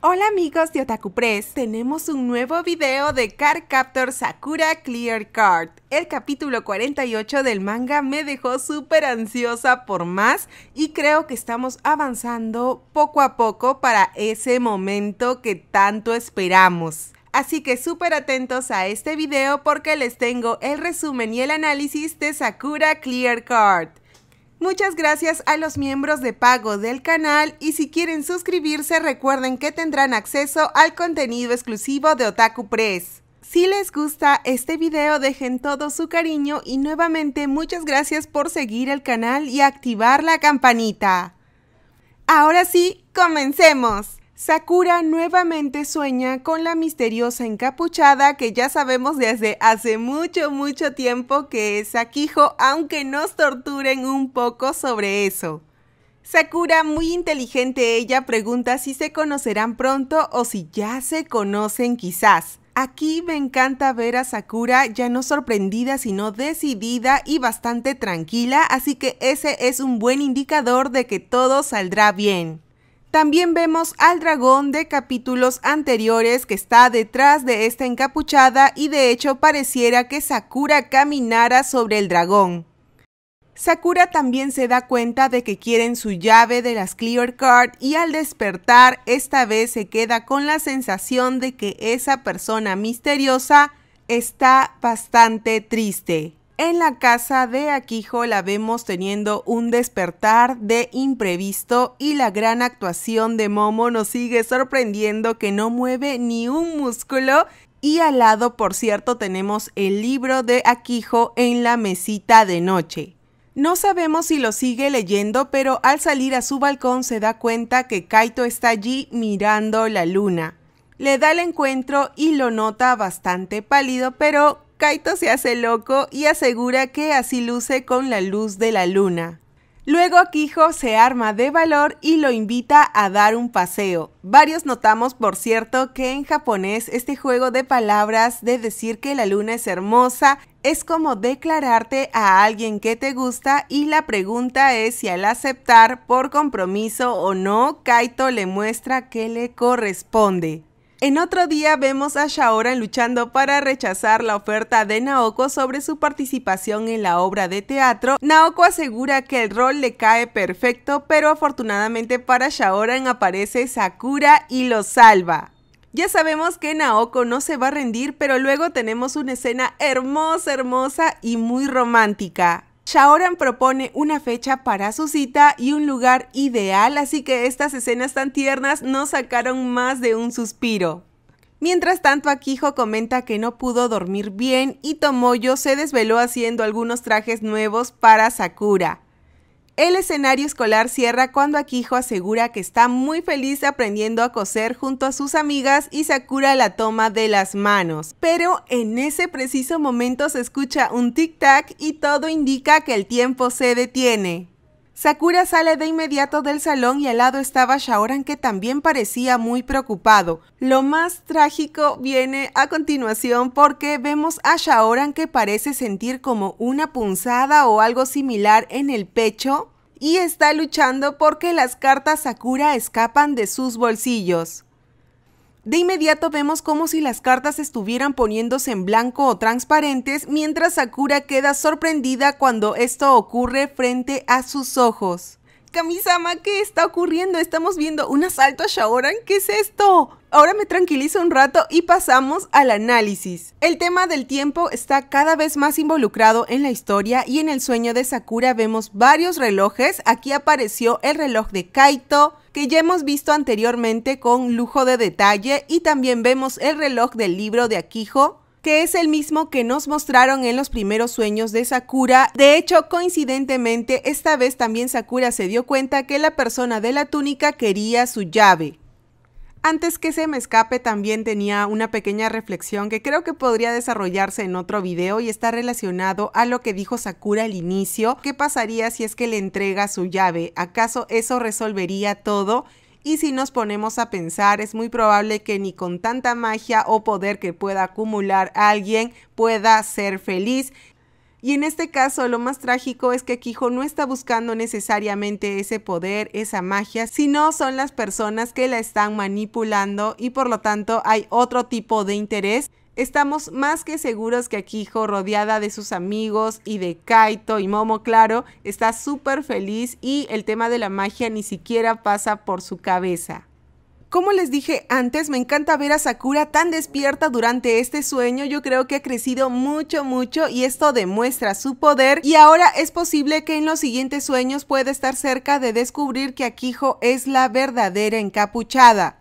Hola amigos de Otaku Press, tenemos un nuevo video de Card Captor Sakura Clear Card. El capítulo 48 del manga me dejó súper ansiosa por más y creo que estamos avanzando poco a poco para ese momento que tanto esperamos. Así que súper atentos a este video porque les tengo el resumen y el análisis de Sakura Clear Card. Muchas gracias a los miembros de pago del canal y si quieren suscribirse recuerden que tendrán acceso al contenido exclusivo de Otaku Press. Si les gusta este video dejen todo su cariño y nuevamente muchas gracias por seguir el canal y activar la campanita. Ahora sí, comencemos. Sakura nuevamente sueña con la misteriosa encapuchada que ya sabemos desde hace mucho, mucho tiempo que es Akijo, aunque nos torturen un poco sobre eso. Sakura, muy inteligente ella, pregunta si se conocerán pronto o si ya se conocen quizás. Aquí me encanta ver a Sakura ya no sorprendida sino decidida y bastante tranquila, así que ese es un buen indicador de que todo saldrá bien. También vemos al dragón de capítulos anteriores que está detrás de esta encapuchada y de hecho pareciera que Sakura caminara sobre el dragón. Sakura también se da cuenta de que quieren su llave de las Clear Card y al despertar esta vez se queda con la sensación de que esa persona misteriosa está bastante triste en la casa de Aquijo la vemos teniendo un despertar de imprevisto y la gran actuación de Momo nos sigue sorprendiendo que no mueve ni un músculo y al lado, por cierto, tenemos el libro de Aquijo en la mesita de noche. No sabemos si lo sigue leyendo, pero al salir a su balcón se da cuenta que Kaito está allí mirando la luna. Le da el encuentro y lo nota bastante pálido, pero Kaito se hace loco y asegura que así luce con la luz de la luna. Luego Kijo se arma de valor y lo invita a dar un paseo. Varios notamos, por cierto, que en japonés este juego de palabras de decir que la luna es hermosa es como declararte a alguien que te gusta y la pregunta es si al aceptar por compromiso o no, Kaito le muestra que le corresponde. En otro día vemos a Shaoran luchando para rechazar la oferta de Naoko sobre su participación en la obra de teatro. Naoko asegura que el rol le cae perfecto, pero afortunadamente para Shaoran aparece Sakura y lo salva. Ya sabemos que Naoko no se va a rendir, pero luego tenemos una escena hermosa, hermosa y muy romántica. Shaoran propone una fecha para su cita y un lugar ideal, así que estas escenas tan tiernas no sacaron más de un suspiro. Mientras tanto, Akijo comenta que no pudo dormir bien y Tomoyo se desveló haciendo algunos trajes nuevos para Sakura. El escenario escolar cierra cuando Akijo asegura que está muy feliz aprendiendo a coser junto a sus amigas y Sakura la toma de las manos. Pero en ese preciso momento se escucha un tic-tac y todo indica que el tiempo se detiene. Sakura sale de inmediato del salón y al lado estaba Shaoran que también parecía muy preocupado. Lo más trágico viene a continuación porque vemos a Shaoran que parece sentir como una punzada o algo similar en el pecho y está luchando porque las cartas Sakura escapan de sus bolsillos. De inmediato vemos como si las cartas estuvieran poniéndose en blanco o transparentes mientras Sakura queda sorprendida cuando esto ocurre frente a sus ojos. Kamisama, ¿qué está ocurriendo? Estamos viendo un asalto a Shaoran. ¿Qué es esto? Ahora me tranquilizo un rato y pasamos al análisis. El tema del tiempo está cada vez más involucrado en la historia y en el sueño de Sakura vemos varios relojes. Aquí apareció el reloj de Kaito, que ya hemos visto anteriormente con lujo de detalle y también vemos el reloj del libro de Akijo, que es el mismo que nos mostraron en los primeros sueños de Sakura. De hecho, coincidentemente, esta vez también Sakura se dio cuenta que la persona de la túnica quería su llave. Antes que se me escape también tenía una pequeña reflexión que creo que podría desarrollarse en otro video y está relacionado a lo que dijo Sakura al inicio. ¿Qué pasaría si es que le entrega su llave? ¿Acaso eso resolvería todo? Y si nos ponemos a pensar, es muy probable que ni con tanta magia o poder que pueda acumular alguien pueda ser feliz. Y en este caso, lo más trágico es que Quijo no está buscando necesariamente ese poder, esa magia, sino son las personas que la están manipulando y por lo tanto hay otro tipo de interés. Estamos más que seguros que Akijo, rodeada de sus amigos y de Kaito y Momo, claro, está súper feliz y el tema de la magia ni siquiera pasa por su cabeza. Como les dije antes, me encanta ver a Sakura tan despierta durante este sueño. Yo creo que ha crecido mucho, mucho y esto demuestra su poder. Y ahora es posible que en los siguientes sueños pueda estar cerca de descubrir que Akijo es la verdadera encapuchada.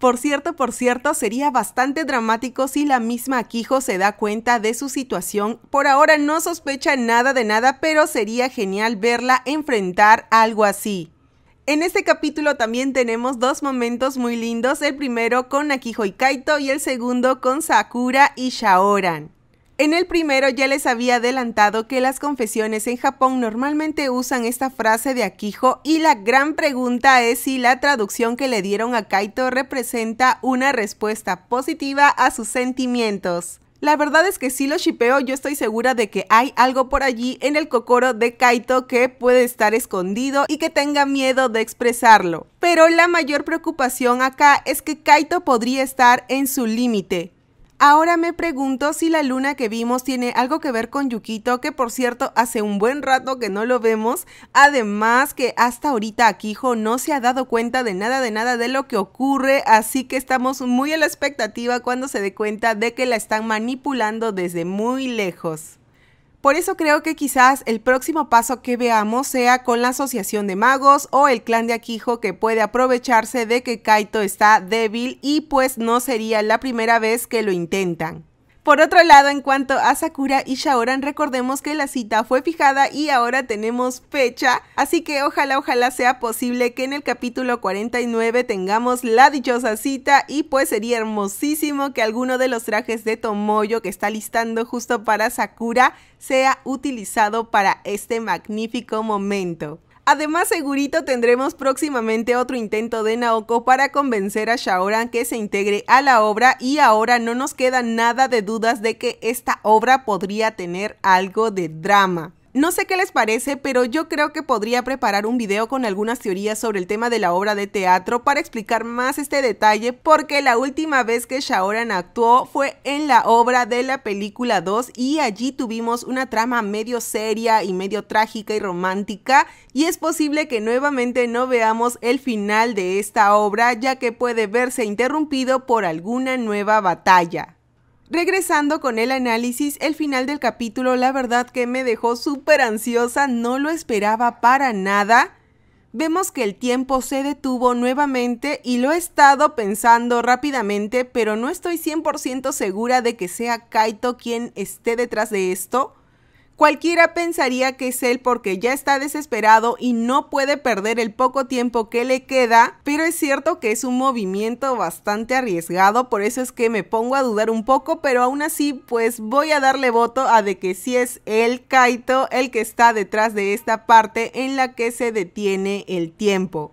Por cierto, por cierto, sería bastante dramático si la misma Akijo se da cuenta de su situación. Por ahora no sospecha nada de nada, pero sería genial verla enfrentar algo así. En este capítulo también tenemos dos momentos muy lindos, el primero con Akiho y Kaito y el segundo con Sakura y Shaoran. En el primero ya les había adelantado que las confesiones en Japón normalmente usan esta frase de Akiho y la gran pregunta es si la traducción que le dieron a Kaito representa una respuesta positiva a sus sentimientos. La verdad es que si lo shipeo, yo estoy segura de que hay algo por allí en el cocoro de Kaito que puede estar escondido y que tenga miedo de expresarlo. Pero la mayor preocupación acá es que Kaito podría estar en su límite, Ahora me pregunto si la luna que vimos tiene algo que ver con Yukito, que por cierto hace un buen rato que no lo vemos. Además que hasta ahorita Akijo no se ha dado cuenta de nada de nada de lo que ocurre, así que estamos muy a la expectativa cuando se dé cuenta de que la están manipulando desde muy lejos. Por eso creo que quizás el próximo paso que veamos sea con la Asociación de Magos o el clan de Aquijo que puede aprovecharse de que Kaito está débil y pues no sería la primera vez que lo intentan. Por otro lado, en cuanto a Sakura y Shaoran, recordemos que la cita fue fijada y ahora tenemos fecha, así que ojalá, ojalá sea posible que en el capítulo 49 tengamos la dichosa cita y pues sería hermosísimo que alguno de los trajes de Tomoyo que está listando justo para Sakura sea utilizado para este magnífico momento. Además, segurito tendremos próximamente otro intento de Naoko para convencer a Shaoran que se integre a la obra y ahora no nos queda nada de dudas de que esta obra podría tener algo de drama. No sé qué les parece, pero yo creo que podría preparar un video con algunas teorías sobre el tema de la obra de teatro para explicar más este detalle, porque la última vez que Shaoran actuó fue en la obra de la película 2 y allí tuvimos una trama medio seria y medio trágica y romántica, y es posible que nuevamente no veamos el final de esta obra, ya que puede verse interrumpido por alguna nueva batalla. Regresando con el análisis, el final del capítulo la verdad que me dejó súper ansiosa, no lo esperaba para nada. Vemos que el tiempo se detuvo nuevamente y lo he estado pensando rápidamente, pero no estoy 100% segura de que sea Kaito quien esté detrás de esto. Cualquiera pensaría que es él porque ya está desesperado y no puede perder el poco tiempo que le queda, pero es cierto que es un movimiento bastante arriesgado, por eso es que me pongo a dudar un poco, pero aún así pues voy a darle voto a de que si es el Kaito el que está detrás de esta parte en la que se detiene el tiempo.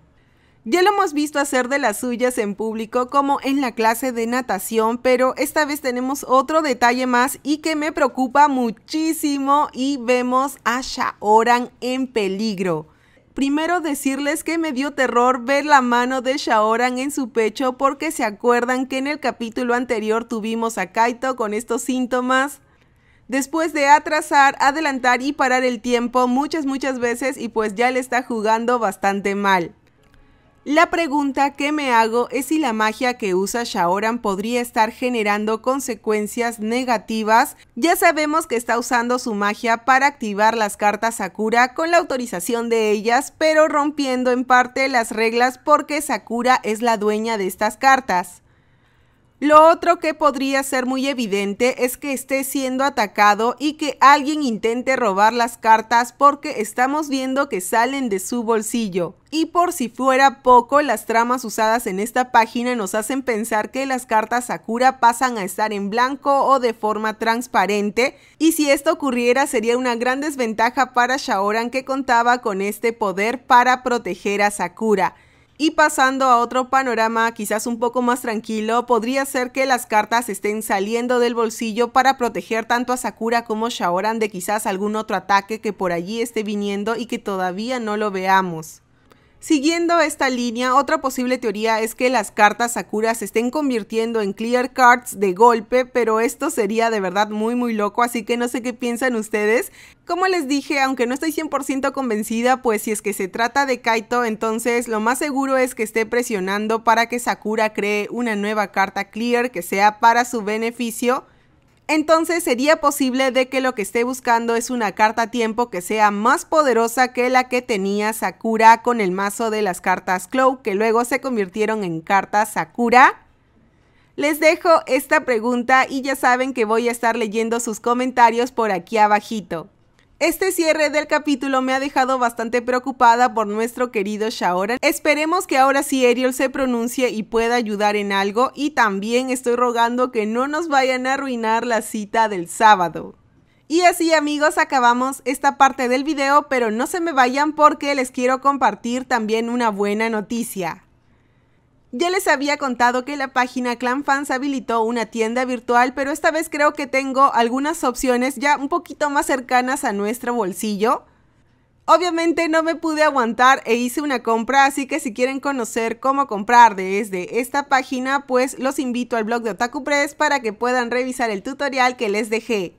Ya lo hemos visto hacer de las suyas en público como en la clase de natación, pero esta vez tenemos otro detalle más y que me preocupa muchísimo y vemos a Shaoran en peligro. Primero decirles que me dio terror ver la mano de Shaoran en su pecho porque se acuerdan que en el capítulo anterior tuvimos a Kaito con estos síntomas. Después de atrasar, adelantar y parar el tiempo muchas muchas veces y pues ya le está jugando bastante mal. La pregunta que me hago es si la magia que usa Shaoran podría estar generando consecuencias negativas. Ya sabemos que está usando su magia para activar las cartas Sakura con la autorización de ellas, pero rompiendo en parte las reglas porque Sakura es la dueña de estas cartas. Lo otro que podría ser muy evidente es que esté siendo atacado y que alguien intente robar las cartas porque estamos viendo que salen de su bolsillo. Y por si fuera poco, las tramas usadas en esta página nos hacen pensar que las cartas Sakura pasan a estar en blanco o de forma transparente, y si esto ocurriera sería una gran desventaja para Shaoran que contaba con este poder para proteger a Sakura. Y pasando a otro panorama quizás un poco más tranquilo, podría ser que las cartas estén saliendo del bolsillo para proteger tanto a Sakura como Shaoran de quizás algún otro ataque que por allí esté viniendo y que todavía no lo veamos. Siguiendo esta línea, otra posible teoría es que las cartas Sakura se estén convirtiendo en clear cards de golpe, pero esto sería de verdad muy muy loco, así que no sé qué piensan ustedes. Como les dije, aunque no estoy 100% convencida, pues si es que se trata de Kaito, entonces lo más seguro es que esté presionando para que Sakura cree una nueva carta clear que sea para su beneficio entonces sería posible de que lo que esté buscando es una carta tiempo que sea más poderosa que la que tenía Sakura con el mazo de las cartas Clow, que luego se convirtieron en cartas Sakura. Les dejo esta pregunta y ya saben que voy a estar leyendo sus comentarios por aquí abajito. Este cierre del capítulo me ha dejado bastante preocupada por nuestro querido Shaoran. Esperemos que ahora sí Ariel se pronuncie y pueda ayudar en algo y también estoy rogando que no nos vayan a arruinar la cita del sábado. Y así amigos acabamos esta parte del video, pero no se me vayan porque les quiero compartir también una buena noticia. Ya les había contado que la página Clan Fans habilitó una tienda virtual, pero esta vez creo que tengo algunas opciones ya un poquito más cercanas a nuestro bolsillo. Obviamente no me pude aguantar e hice una compra, así que si quieren conocer cómo comprar desde esta página, pues los invito al blog de Otaku Press para que puedan revisar el tutorial que les dejé.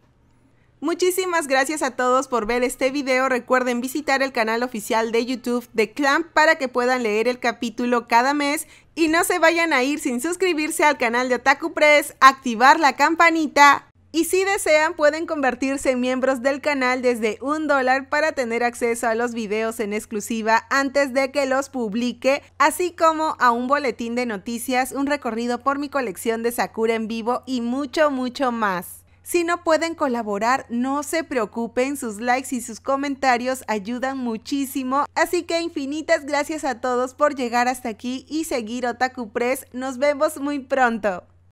Muchísimas gracias a todos por ver este video. Recuerden visitar el canal oficial de YouTube de Clamp para que puedan leer el capítulo cada mes y no se vayan a ir sin suscribirse al canal de Otaku Press, activar la campanita y si desean pueden convertirse en miembros del canal desde un dólar para tener acceso a los videos en exclusiva antes de que los publique, así como a un boletín de noticias, un recorrido por mi colección de Sakura en vivo y mucho mucho más. Si no pueden colaborar, no se preocupen, sus likes y sus comentarios ayudan muchísimo. Así que infinitas gracias a todos por llegar hasta aquí y seguir Otaku Press. Nos vemos muy pronto.